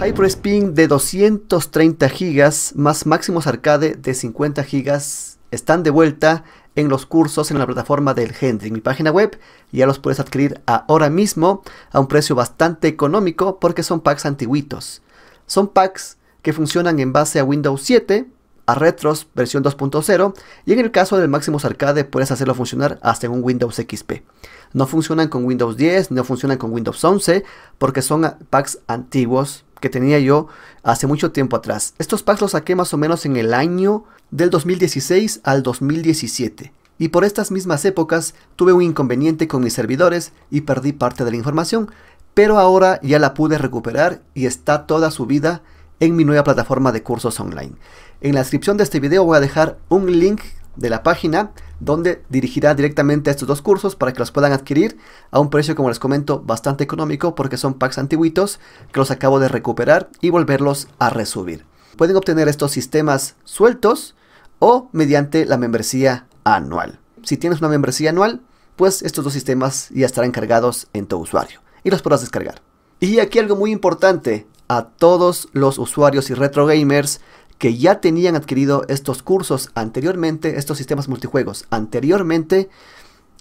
HyperSpin de 230 GB más máximos arcade de 50 GB están de vuelta en los cursos en la plataforma del en Mi página web ya los puedes adquirir ahora mismo a un precio bastante económico porque son packs antiguitos. Son packs que funcionan en base a Windows 7, a Retros versión 2.0 y en el caso del Máximos Arcade puedes hacerlo funcionar hasta en un Windows XP. No funcionan con Windows 10, no funcionan con Windows 11 porque son packs antiguos que tenía yo hace mucho tiempo atrás. Estos packs los saqué más o menos en el año del 2016 al 2017. Y por estas mismas épocas tuve un inconveniente con mis servidores y perdí parte de la información, pero ahora ya la pude recuperar y está toda su vida en mi nueva plataforma de cursos online. En la descripción de este video voy a dejar un link de la página donde dirigirá directamente a estos dos cursos para que los puedan adquirir a un precio, como les comento, bastante económico porque son packs antiguitos que los acabo de recuperar y volverlos a resubir. Pueden obtener estos sistemas sueltos o mediante la membresía anual. Si tienes una membresía anual, pues estos dos sistemas ya estarán cargados en tu usuario y los podrás descargar. Y aquí algo muy importante, a todos los usuarios y retro gamers que ya tenían adquirido estos cursos anteriormente, estos sistemas multijuegos anteriormente,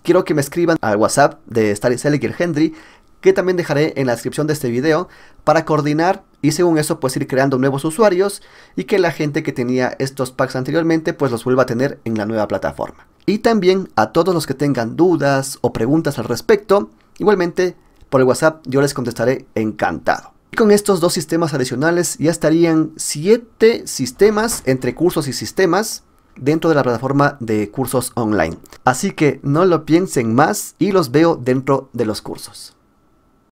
quiero que me escriban al WhatsApp de Stanley Seliger Hendry. que también dejaré en la descripción de este video, para coordinar y según eso pues ir creando nuevos usuarios y que la gente que tenía estos packs anteriormente pues los vuelva a tener en la nueva plataforma. Y también a todos los que tengan dudas o preguntas al respecto, igualmente por el WhatsApp yo les contestaré encantado. Con estos dos sistemas adicionales ya estarían siete sistemas entre cursos y sistemas dentro de la plataforma de cursos online. Así que no lo piensen más y los veo dentro de los cursos.